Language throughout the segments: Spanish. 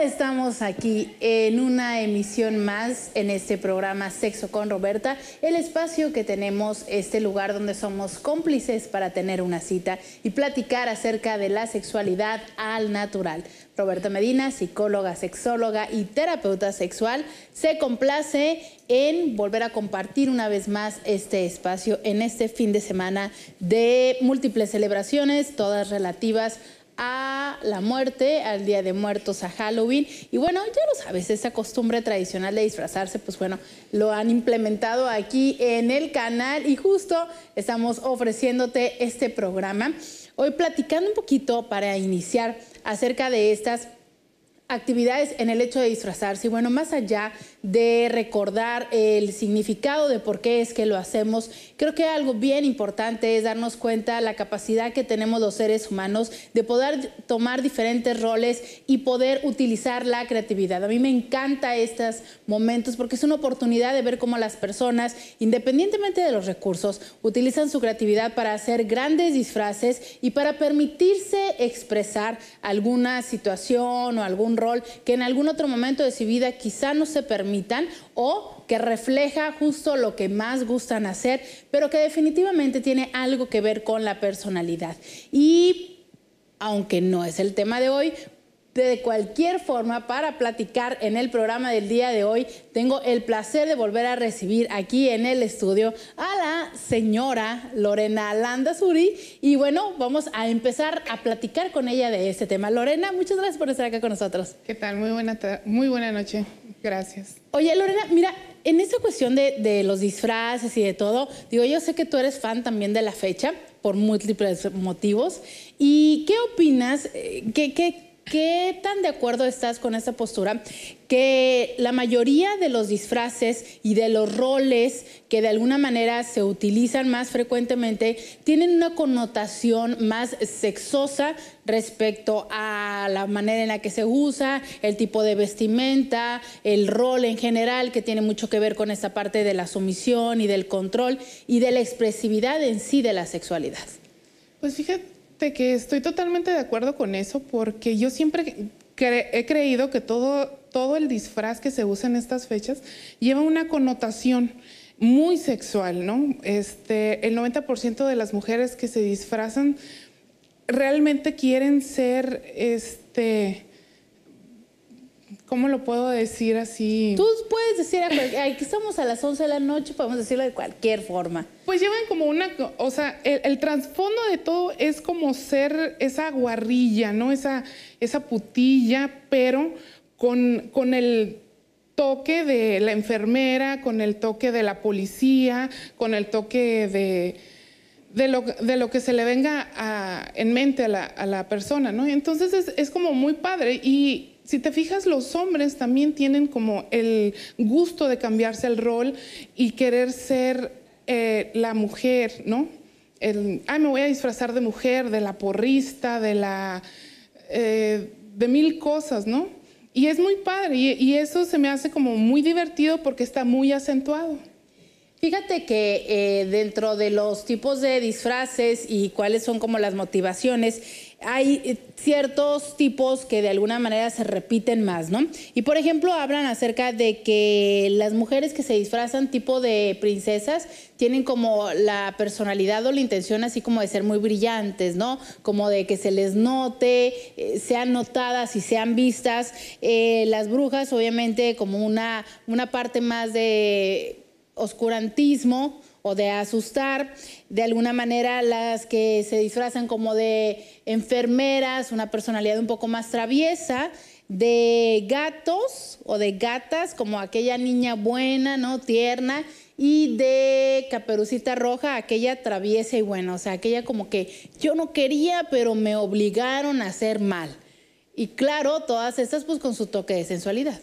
estamos aquí en una emisión más en este programa Sexo con Roberta, el espacio que tenemos, este lugar donde somos cómplices para tener una cita y platicar acerca de la sexualidad al natural. Roberta Medina, psicóloga, sexóloga y terapeuta sexual, se complace en volver a compartir una vez más este espacio en este fin de semana de múltiples celebraciones, todas relativas a la muerte, al Día de Muertos, a Halloween. Y bueno, ya lo sabes, esa costumbre tradicional de disfrazarse, pues bueno, lo han implementado aquí en el canal y justo estamos ofreciéndote este programa. Hoy platicando un poquito para iniciar acerca de estas actividades en el hecho de disfrazarse. Y bueno, más allá de recordar el significado de por qué es que lo hacemos, creo que algo bien importante es darnos cuenta la capacidad que tenemos los seres humanos de poder tomar diferentes roles y poder utilizar la creatividad. A mí me encanta estos momentos porque es una oportunidad de ver cómo las personas, independientemente de los recursos, utilizan su creatividad para hacer grandes disfraces y para permitirse expresar alguna situación o algún que en algún otro momento de su vida quizá no se permitan o que refleja justo lo que más gustan hacer, pero que definitivamente tiene algo que ver con la personalidad. Y aunque no es el tema de hoy, de cualquier forma, para platicar en el programa del día de hoy, tengo el placer de volver a recibir aquí en el estudio a la señora Lorena Alanda Suri. Y bueno, vamos a empezar a platicar con ella de este tema. Lorena, muchas gracias por estar acá con nosotros. ¿Qué tal? Muy buena, muy buena noche. Gracias. Oye, Lorena, mira, en esta cuestión de, de, los disfraces y de todo, digo, yo sé que tú eres fan también de la fecha por múltiples motivos. ¿Y qué opinas? Eh, ¿Qué, qué ¿Qué tan de acuerdo estás con esta postura? Que la mayoría de los disfraces y de los roles que de alguna manera se utilizan más frecuentemente tienen una connotación más sexosa respecto a la manera en la que se usa, el tipo de vestimenta, el rol en general, que tiene mucho que ver con esta parte de la sumisión y del control y de la expresividad en sí de la sexualidad. Pues fíjate que estoy totalmente de acuerdo con eso porque yo siempre he creído que todo, todo el disfraz que se usa en estas fechas lleva una connotación muy sexual, ¿no? Este, el 90% de las mujeres que se disfrazan realmente quieren ser este, ¿Cómo lo puedo decir así? Tú puedes decir, aquí estamos a las 11 de la noche, podemos decirlo de cualquier forma. Pues llevan como una, o sea, el, trasfondo de todo es como ser esa guarrilla, ¿no? Esa, esa putilla, pero con, con el toque de la enfermera, con el toque de la policía, con el toque de... De lo, de lo, que se le venga en mente a la, persona, ¿no? Entonces es, es, como muy padre y si te fijas, los hombres también tienen como el gusto de cambiarse el rol y querer ser eh, la mujer, ¿no? El, ay, me voy a disfrazar de mujer, de la porrista, de la... Eh, de mil cosas, ¿no? Y es muy padre y eso se me hace como muy divertido porque está muy acentuado. Fíjate que eh, dentro de los tipos de disfraces y cuáles son como las motivaciones, hay eh, ciertos tipos que de alguna manera se repiten más, ¿no? Y por ejemplo, hablan acerca de que las mujeres que se disfrazan tipo de princesas tienen como la personalidad o la intención así como de ser muy brillantes, ¿no? Como de que se les note, eh, sean notadas y sean vistas. las brujas, obviamente, como una, una parte más de oscurantismo o de asustar, de alguna manera las que se disfrazan como de enfermeras, una personalidad un poco más traviesa, de gatos o de gatas, como aquella niña buena, ¿no? Tierna, y de Caperucita Roja, aquella traviesa y buena, o sea, aquella como que yo no quería, pero me obligaron a hacer mal. Y claro, todas estas pues con su toque de sensualidad.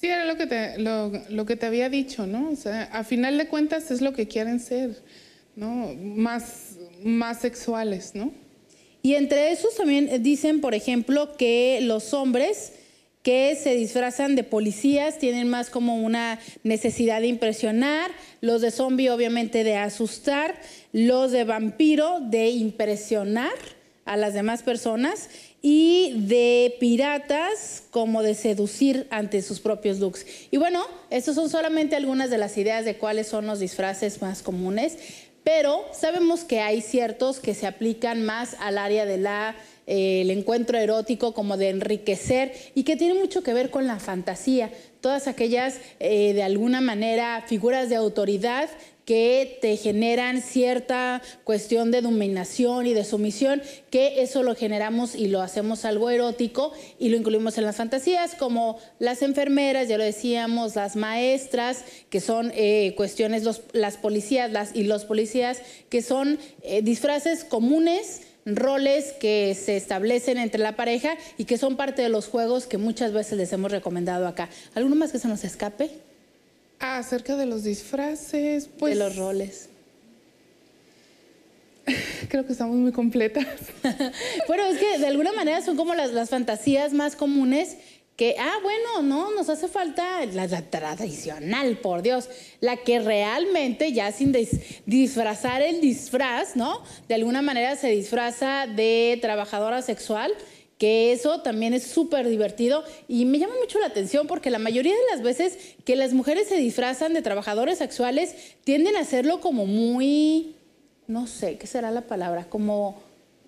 Sí, era lo que te, lo, que te había dicho, ¿no? O sea, a final de cuentas es lo que quieren ser, ¿no? Más, más sexuales, ¿no? Y entre esos también dicen, por ejemplo, que los hombres que se disfrazan de policías tienen más como una necesidad de impresionar, los de zombie obviamente de asustar, los de vampiro de impresionar a las demás personas y de piratas como de seducir ante sus propios looks. Y bueno, estas son solamente algunas de las ideas de cuáles son los disfraces más comunes, pero sabemos que hay ciertos que se aplican más al área del eh, encuentro erótico, como de enriquecer, y que tiene mucho que ver con la fantasía, todas aquellas eh, de alguna manera figuras de autoridad que te generan cierta cuestión de dominación y de sumisión, que eso lo generamos y lo hacemos algo erótico y lo incluimos en las fantasías, como las enfermeras, ya lo decíamos, las maestras, que son eh, cuestiones, las policías las, y los policías, que son eh, disfraces comunes roles que se establecen entre la pareja y que son parte de los juegos que muchas veces les hemos recomendado acá. ¿Alguno más que se nos escape? Acerca de los disfraces, pues... De los roles. Creo que estamos muy completas. bueno, es que de alguna manera son como las, fantasías más comunes que, ah, bueno, no, nos hace falta la, tradicional, por Dios, la que realmente ya sin disfrazar el disfraz, ¿no? De alguna manera se disfraza de trabajadora sexual que eso también es súper divertido y me llama mucho la atención porque la mayoría de las veces que las mujeres se disfrazan de trabajadores sexuales tienden a hacerlo como muy, no sé, ¿qué será la palabra? Como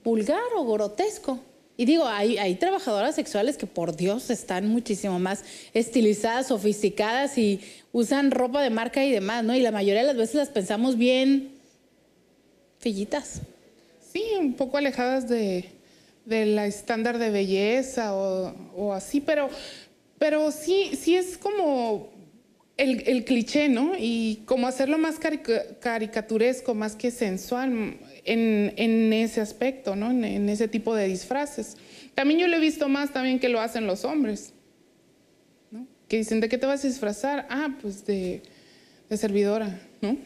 vulgar o grotesco. Y digo, hay, hay, trabajadoras sexuales que por Dios están muchísimo más estilizadas, sofisticadas y usan ropa de marca y demás, ¿no? Y la mayoría de las veces las pensamos bien fillitas. Sí, un poco alejadas de, de la estándar de belleza o, así, pero, pero sí, sí es como el, cliché, ¿no? Y como hacerlo más caricaturesco, más que sensual en, ese aspecto, ¿no? En, ese tipo de disfraces. También yo lo he visto más también que lo hacen los hombres, ¿no? Que dicen, ¿de qué te vas a disfrazar? Ah, pues de, de servidora, ¿no?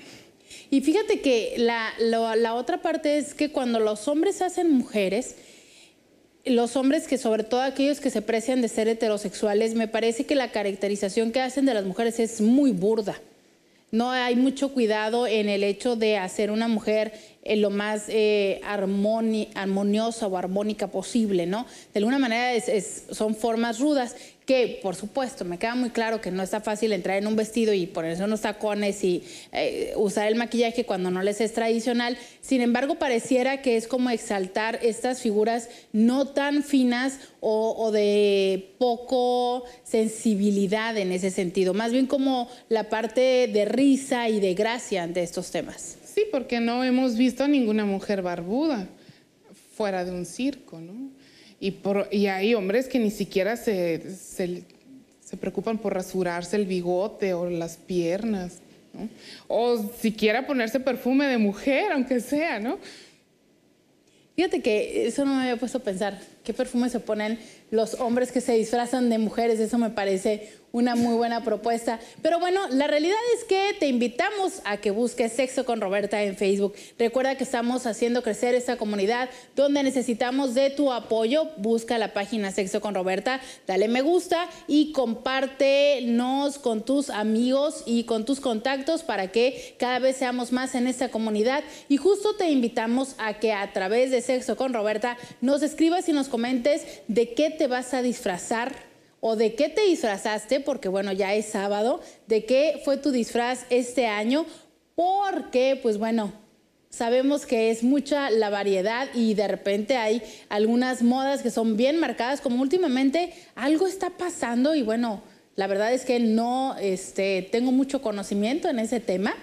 Y fíjate que la, la otra parte es que cuando los hombres hacen mujeres, los hombres que sobre todo aquellos que se precian de ser heterosexuales, me parece que la caracterización que hacen de las mujeres es muy burda. No hay mucho cuidado en el hecho de hacer una mujer eh, lo más eh, armoniosa o armónica posible, ¿no? De alguna manera son formas rudas que por supuesto me queda muy claro que no está fácil entrar en un vestido y ponerse unos tacones y eh, usar el maquillaje cuando no les es tradicional. Sin embargo, pareciera que es como exaltar estas figuras no tan finas o, o de poco sensibilidad en ese sentido, más bien como la parte de risa y de gracia de estos temas. Sí, porque no hemos visto a ninguna mujer barbuda fuera de un circo, ¿no? Y, hay hombres que ni siquiera se, preocupan por rasurarse el bigote o las piernas, ¿no? o siquiera ponerse perfume de mujer, aunque sea, ¿no? Fíjate que eso no me había puesto a pensar qué perfume se ponen los hombres que se disfrazan de mujeres. Eso me parece una muy buena propuesta. Pero bueno, la realidad es que te invitamos a que busques Sexo con Roberta en Facebook. Recuerda que estamos haciendo crecer esta comunidad donde necesitamos de tu apoyo. Busca la página Sexo con Roberta, dale me gusta y compártenos con tus amigos y con tus contactos para que cada vez seamos más en esta comunidad. Y justo te invitamos a que a través de Sexo con Roberta nos escribas y nos comentes de qué te vas a disfrazar o de qué te disfrazaste, porque bueno, ya es sábado, de qué fue tu disfraz este año, porque pues bueno, Sabemos que es mucha la variedad y de repente hay algunas modas que son bien marcadas, como últimamente algo está pasando y bueno, la verdad es que no este, tengo mucho conocimiento en ese tema.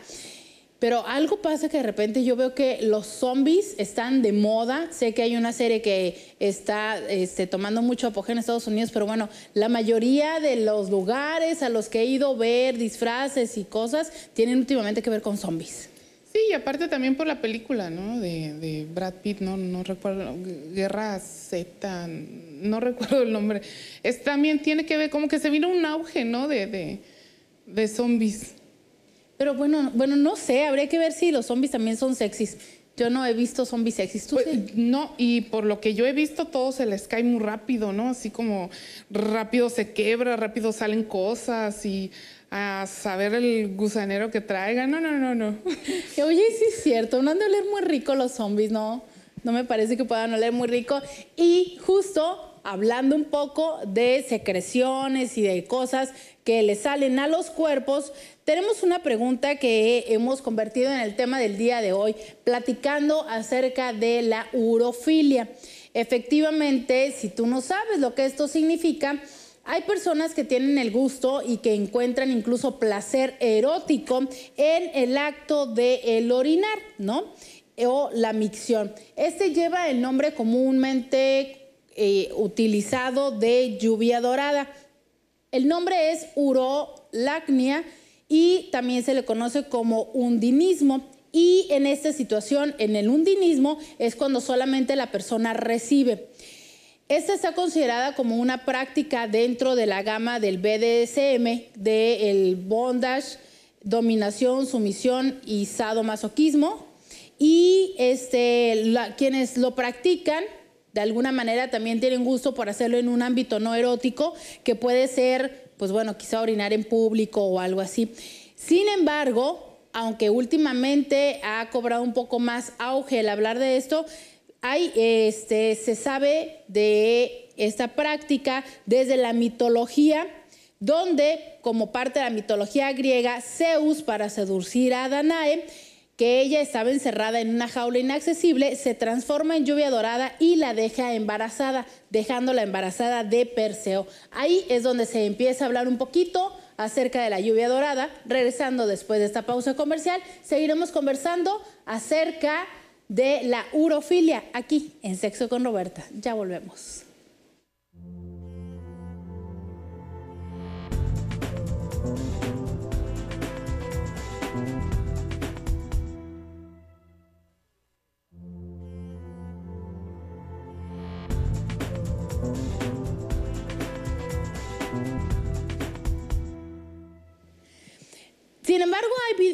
Pero algo pasa que de repente yo veo que los zombies están de moda. Sé que hay una serie que está este, tomando mucho apogeo en Estados Unidos, pero bueno, la mayoría de los lugares a los que he ido a ver disfraces y cosas tienen últimamente que ver con zombies. Sí, y aparte también por la película, ¿no? De, Brad Pitt, no, no recuerdo, Guerra Z, no recuerdo el nombre. Es, también tiene que ver, como que se vino un auge, ¿no? De, de, de zombies. Pero bueno, bueno, no sé, habría que ver si los zombies también son sexys. Yo no he visto zombies sexys, ¿tú pues, sí? No, y por lo que yo he visto, todo se les cae muy rápido, ¿no? Así como rápido se quebra, rápido salen cosas y a saber el gusanero que traigan. No, no, no, no. Oye, sí es cierto, no han de oler muy rico los zombies, ¿no? No me parece que puedan oler muy rico. Y justo hablando un poco de secreciones y de cosas que le salen a los cuerpos, tenemos una pregunta que hemos convertido en el tema del día de hoy, platicando acerca de la urofilia. Efectivamente, si tú no sabes lo que esto significa, hay personas que tienen el gusto y que encuentran incluso placer erótico en el acto de el orinar, ¿no? O la micción. Este lleva el nombre comúnmente eh, utilizado de lluvia dorada. El nombre es urolacnia y también se le conoce como undinismo. Y en esta situación, en el undinismo, es cuando solamente la persona recibe. Esta está considerada como una práctica dentro de la gama del BDSM, del bondage, dominación, sumisión y sadomasoquismo. Y este, quienes lo practican de alguna manera también tienen gusto por hacerlo en un ámbito no erótico, que puede ser, pues bueno, quizá orinar en público o algo así. Sin embargo, aunque últimamente ha cobrado un poco más auge el hablar de esto, hay, este, se sabe de esta práctica desde la mitología, donde como parte de la mitología griega, Zeus, para seducir a Danae, ella estaba encerrada en una jaula inaccesible, se transforma en lluvia dorada y la deja embarazada, dejándola embarazada de Perseo. Ahí es donde se empieza a hablar un poquito acerca de la lluvia dorada. Regresando después de esta pausa comercial, seguiremos conversando acerca de la urofilia aquí en Sexo con Roberta. Ya volvemos.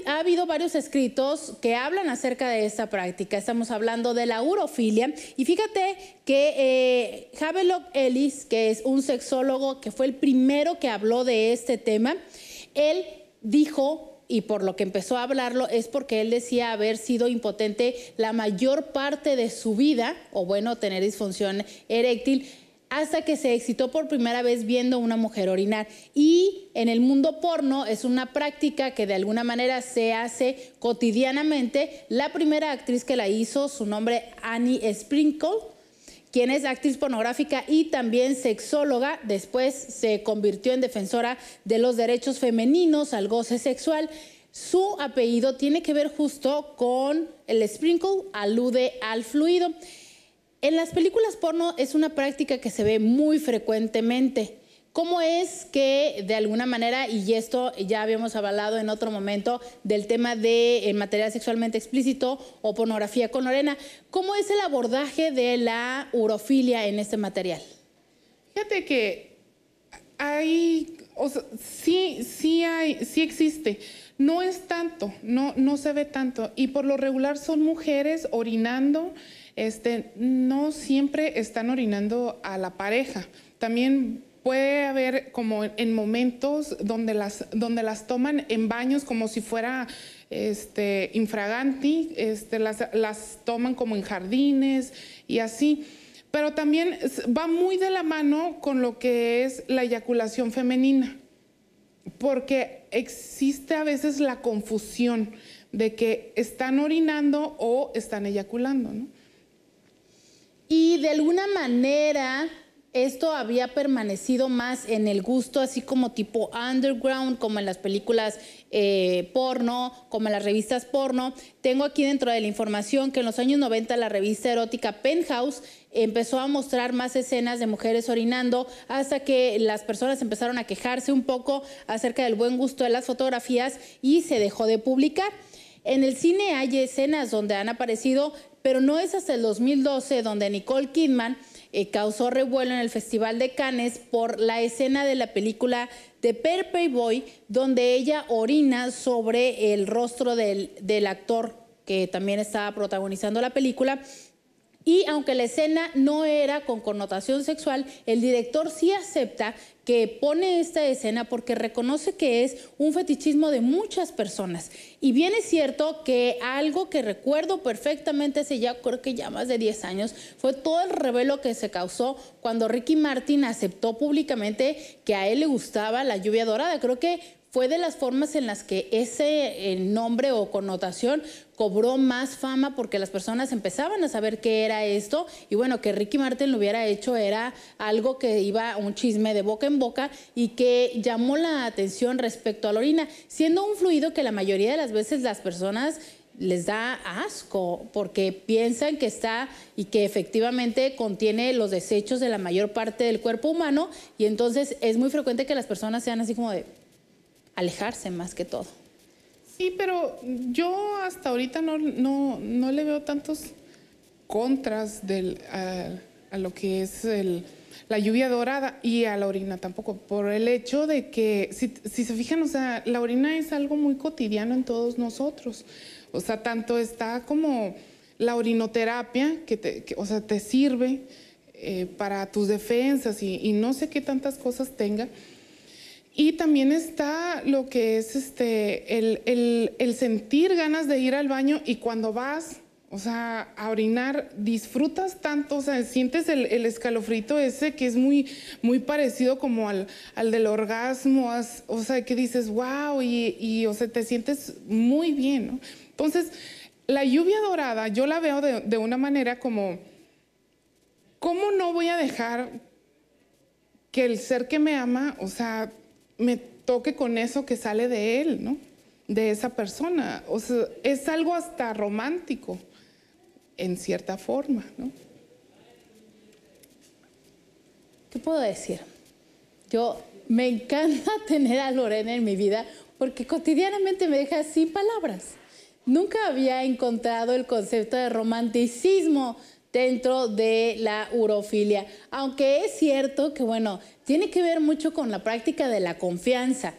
ha habido varios escritos que hablan acerca de esta práctica. Estamos hablando de la urofilia. Y fíjate que eh, Havelock Ellis, que es un sexólogo que fue el primero que habló de este tema, él dijo y por lo que empezó a hablarlo es porque él decía haber sido impotente la mayor parte de su vida, o bueno, tener disfunción eréctil hasta que se excitó por primera vez viendo una mujer orinar. Y en el mundo porno es una práctica que de alguna manera se hace cotidianamente. La primera actriz que la hizo, su nombre Annie Sprinkle, quien es actriz pornográfica y también sexóloga, después se convirtió en defensora de los derechos femeninos al goce sexual. Su apellido tiene que ver justo con el sprinkle, alude al fluido. En las películas porno es una práctica que se ve muy frecuentemente. ¿Cómo es que de alguna manera, y esto ya habíamos hablado en otro momento del tema de eh, material sexualmente explícito o pornografía con Lorena, ¿cómo es el abordaje de la urofilia en este material? Fíjate que hay, sí, sí, hay, sí existe. No es tanto, no, no se ve tanto. Y por lo regular son mujeres orinando este, no siempre están orinando a la pareja. También puede haber como en momentos donde las, toman en baños como si fuera este, infraganti, este, las, las toman como en jardines y así. Pero también va muy de la mano con lo que es la eyaculación femenina, porque existe a veces la confusión de que están orinando o están eyaculando, ¿no? Y de alguna manera esto había permanecido más en el gusto, así como tipo underground, como en las películas eh, porno, como en las revistas porno. Tengo aquí dentro de la información que en los años 90 la revista erótica Penthouse empezó a mostrar más escenas de mujeres orinando hasta que las personas empezaron a quejarse un poco acerca del buen gusto de las fotografías y se dejó de publicar. En el cine hay escenas donde han aparecido pero no es hasta el 2012 donde Nicole Kidman eh, causó revuelo en el Festival de Cannes por la escena de la película The Perpey Boy, donde ella orina sobre el rostro del, del actor que también estaba protagonizando la película y aunque la escena no era con connotación sexual, el director sí acepta que pone esta escena porque reconoce que es un fetichismo de muchas personas. Y bien es cierto que algo que recuerdo perfectamente hace ya creo que ya más de 10 años fue todo el revelo que se causó cuando Ricky Martin aceptó públicamente que a él le gustaba la lluvia dorada. Creo que fue de las formas en las que ese eh, nombre o connotación cobró más fama porque las personas empezaban a saber qué era esto y bueno, que Ricky Martin lo hubiera hecho era algo que iba un chisme de boca en boca y que llamó la atención respecto a la orina, siendo un fluido que la mayoría de las veces las personas les da asco porque piensan que está y que efectivamente contiene los desechos de la mayor parte del cuerpo humano y entonces es muy frecuente que las personas sean así como de alejarse más que todo. Sí, pero yo hasta ahorita no, le veo tantos contras a, lo que es la lluvia dorada y a la orina tampoco, por el hecho de que, si, se fijan, o sea, la orina es algo muy cotidiano en todos nosotros. O sea, tanto está como la orinoterapia, que, te, o sea, te sirve eh, para tus defensas y no sé qué tantas cosas tenga y también está lo que es este, el, sentir ganas de ir al baño y cuando vas, o sea, a orinar, disfrutas tanto, o sea, sientes el, el escalofrito ese que es muy, muy parecido como al, del orgasmo, o sea, que dices, wow, y, te sientes muy bien, Entonces, la lluvia dorada yo la veo de, de una manera como, ¿cómo no voy a dejar que el ser que me ama, o sea, me toque con eso que sale de él, ¿no? De esa persona. O sea, es algo hasta romántico, en cierta forma, ¿no? ¿Qué puedo decir? Yo me encanta tener a Lorena en mi vida porque cotidianamente me deja sin palabras. Nunca había encontrado el concepto de romanticismo dentro de la urofilia. Aunque es cierto que, bueno, tiene que ver mucho con la práctica de la confianza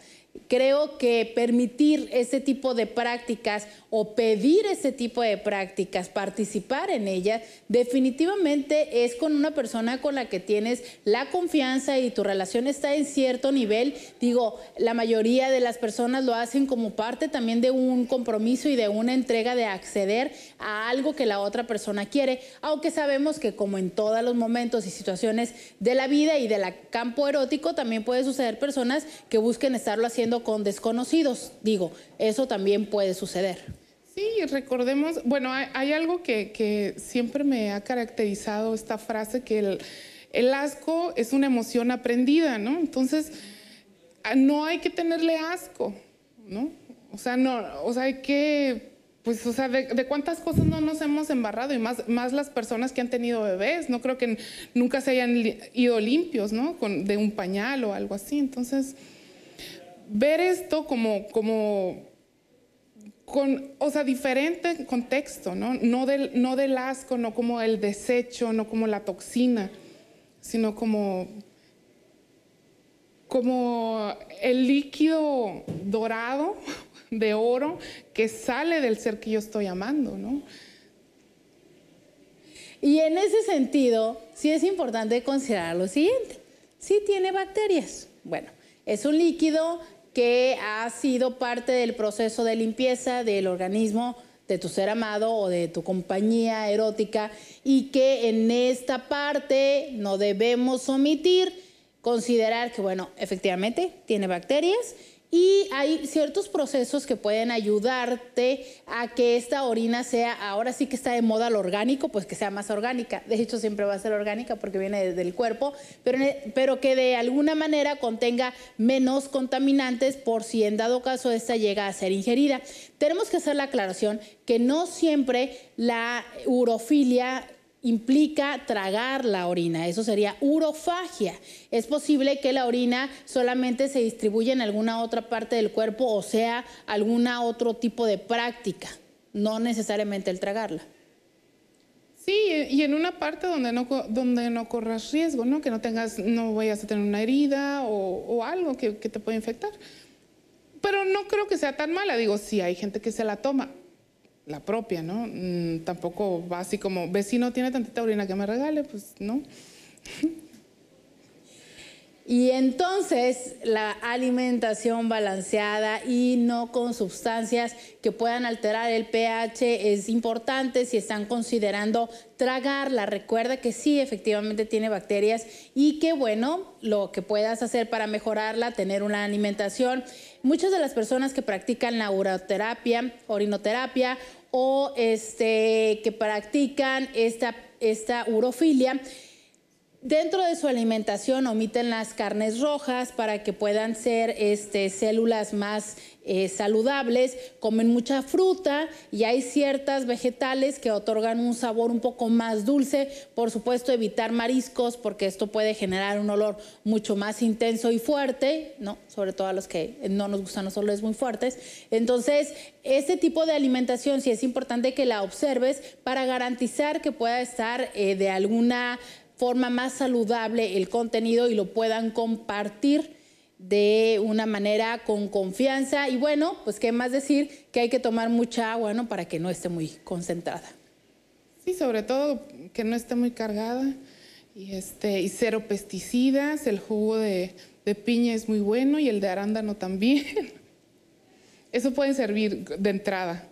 Creo que permitir ese tipo de prácticas o pedir ese tipo de prácticas, participar en ellas, definitivamente es con una persona con la que tienes la confianza y tu relación está en cierto nivel. Digo, la mayoría de las personas lo hacen como parte también de un compromiso y de una entrega de acceder a algo que la otra persona quiere, aunque sabemos que como en todos los momentos y situaciones de la vida y del campo erótico, también puede suceder personas que busquen estarlo haciendo con desconocidos. Digo, eso también puede suceder. Sí, recordemos, bueno, hay, algo que, siempre me ha caracterizado esta frase, que el, el asco es una emoción aprendida, ¿no? Entonces, ah, no hay que tenerle asco, ¿no? O sea, no, o sea, hay que, pues, o sea, de, cuántas cosas no nos hemos embarrado y más, más las personas que han tenido bebés, no creo que nunca se hayan ido limpios, ¿no? Con, de un pañal o algo así, entonces ver esto como, como con, o sea, diferente contexto, ¿no? No del, no del asco, no como el desecho, no como la toxina, sino como, como el líquido dorado de oro que sale del ser que yo estoy amando, ¿no? Y en ese sentido, sí es importante considerar lo siguiente. Sí tiene bacterias. Bueno, es un líquido que ha sido parte del proceso de limpieza del organismo de tu ser amado o de tu compañía erótica y que en esta parte no debemos omitir, considerar que, bueno, efectivamente tiene bacterias y hay ciertos procesos que pueden ayudarte a que esta orina sea, ahora sí que está de moda lo orgánico, pues que sea más orgánica. De hecho, siempre va a ser orgánica porque viene desde el cuerpo, e, pero que de alguna manera contenga menos contaminantes por si en dado caso esta llega a ser ingerida. Tenemos que hacer la aclaración que no siempre la urofilia implica tragar la orina, eso sería urofagia. Es posible que la orina solamente se distribuya en alguna otra parte del cuerpo o sea algún otro tipo de práctica, no necesariamente el tragarla. Sí, y en una parte donde no, donde no corras riesgo, ¿no? que no tengas, no vayas a tener una herida o, algo que, que te pueda infectar. Pero no creo que sea tan mala, digo, sí, hay gente que se la toma, la propia, ¿no? Mm, tampoco va así como, vecino tiene tantita orina que me regale, pues no. Y entonces la alimentación balanceada y no con sustancias que puedan alterar el pH es importante si están considerando tragarla. Recuerda que sí, efectivamente tiene bacterias y que bueno, lo que puedas hacer para mejorarla, tener una alimentación Muchas de las personas que practican la uroterapia, orinoterapia o este, que practican esta, esta urofilia, Dentro de su alimentación omiten las carnes rojas para que puedan ser este, células más eh, saludables, comen mucha fruta y hay ciertas vegetales que otorgan un sabor un poco más dulce, por supuesto evitar mariscos porque esto puede generar un olor mucho más intenso y fuerte, ¿no? sobre todo a los que no nos gustan los olores muy fuertes. Entonces, este tipo de alimentación sí es importante que la observes para garantizar que pueda estar eh, de alguna forma más saludable el contenido y lo puedan compartir de una manera con confianza. Y bueno, pues qué más decir que hay que tomar mucha agua, ¿no? Para que no esté muy concentrada. Sí, sobre todo que no esté muy cargada. Y, este, y cero pesticidas, el jugo de, piña es muy bueno y el de arándano también. Eso puede servir de entrada.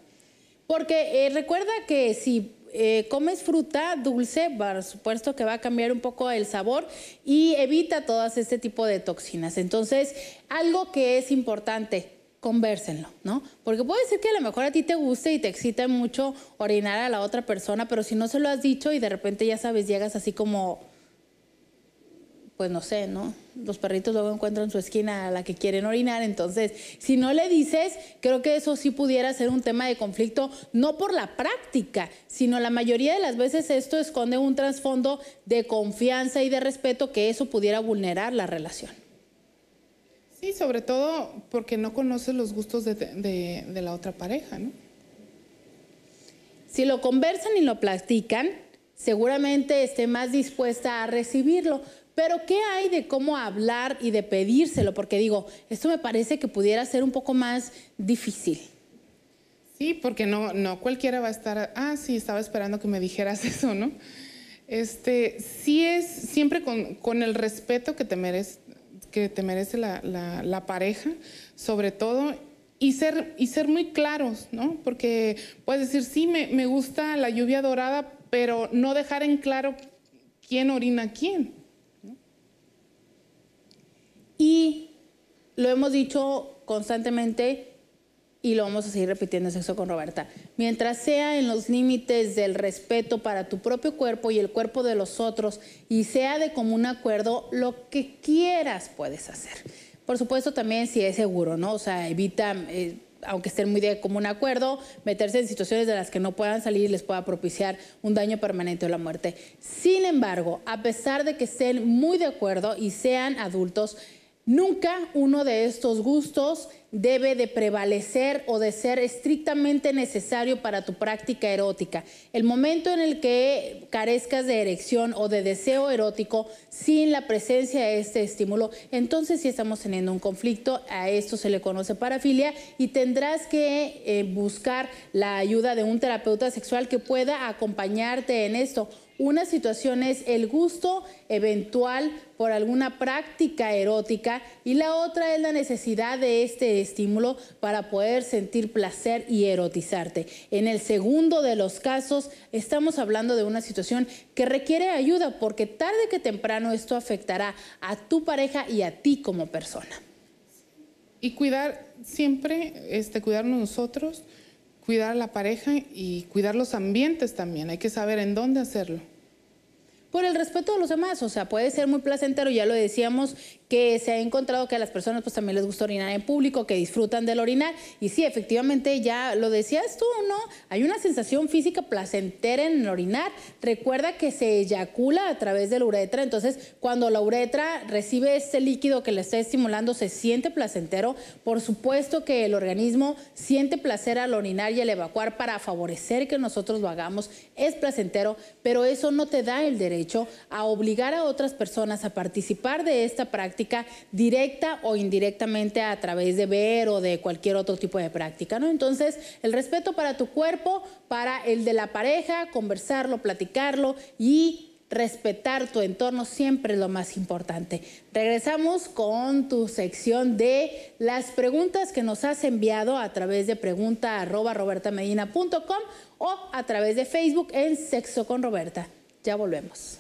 Porque eh, recuerda que si eh, comes fruta dulce, por supuesto que va a cambiar un poco el sabor y evita todas este tipo de toxinas. Entonces, algo que es importante, convérsenlo, ¿no? Porque puede ser que a lo mejor a ti te guste y te excita mucho orinar a la otra persona, pero si no se lo has dicho y de repente ya sabes, llegas así como pues no sé, ¿no? Los perritos luego encuentran su esquina a la que quieren orinar, entonces si no le dices, creo que eso sí pudiera ser un tema de conflicto, no por la práctica, sino la mayoría de las veces esto esconde un trasfondo de confianza y de respeto que eso pudiera vulnerar la relación. Sí, sobre todo porque no conoces los gustos de, de la otra pareja, ¿no? Si lo conversan y lo platican, seguramente esté más dispuesta a recibirlo. Pero ¿qué hay de cómo hablar y de pedírselo? Porque digo, esto me parece que pudiera ser un poco más difícil. Sí, porque no, no cualquiera va a estar, ah, sí, estaba esperando que me dijeras eso, ¿no? Este, sí es siempre con, el respeto que te merece, que te merece la, pareja, sobre todo, y ser, y ser muy claros, ¿no? Porque puedes decir, sí, me, gusta la lluvia dorada, pero no dejar en claro quién orina a quién. Y lo hemos dicho constantemente y lo vamos a seguir repitiendo sexo con Roberta. Mientras sea en los límites del respeto para tu propio cuerpo y el cuerpo de los otros y sea de común acuerdo, lo que quieras puedes hacer. Por supuesto también si es seguro, ¿no? O sea, evita, eh, aunque estén muy de común acuerdo, meterse en situaciones de las que no puedan salir y les pueda propiciar un daño permanente o la muerte. Sin embargo, a pesar de que estén muy de acuerdo y sean adultos, Nunca uno de estos gustos debe de prevalecer o de ser estrictamente necesario para tu práctica erótica. El momento en el que carezcas de erección o de deseo erótico sin la presencia de este estímulo, entonces sí estamos teniendo un conflicto, a esto se le conoce parafilia y tendrás que eh, buscar la ayuda de un terapeuta sexual que pueda acompañarte en esto. Una situación es el gusto eventual por alguna práctica erótica y la otra es la necesidad de este estímulo para poder sentir placer y erotizarte. En el segundo de los casos estamos hablando de una situación que requiere ayuda porque tarde que temprano esto afectará a tu pareja y a ti como persona. Y cuidar siempre, este, cuidarnos nosotros, cuidar a la pareja y cuidar los ambientes también. Hay que saber en dónde hacerlo por el respeto de los demás, o sea, puede ser muy placentero, ya lo decíamos, que se ha encontrado que a las personas pues también les gusta orinar en público, que disfrutan del orinar, y sí, efectivamente, ya lo decías tú, ¿no? Hay una sensación física placentera en orinar, recuerda que se eyacula a través de la uretra, entonces cuando la uretra recibe este líquido que le está estimulando, se siente placentero, por supuesto que el organismo siente placer al orinar y al evacuar para favorecer que nosotros lo hagamos, es placentero, pero eso no te da el derecho hecho, a obligar a otras personas a participar de esta práctica directa o indirectamente a través de ver o de cualquier otro tipo de práctica, ¿no? Entonces, el respeto para tu cuerpo, para el de la pareja, conversarlo, platicarlo y respetar tu entorno siempre es lo más importante. Regresamos con tu sección de las preguntas que nos has enviado a través de pregunta robertamedina.com o a través de Facebook en Sexo con Roberta. Ya volvemos.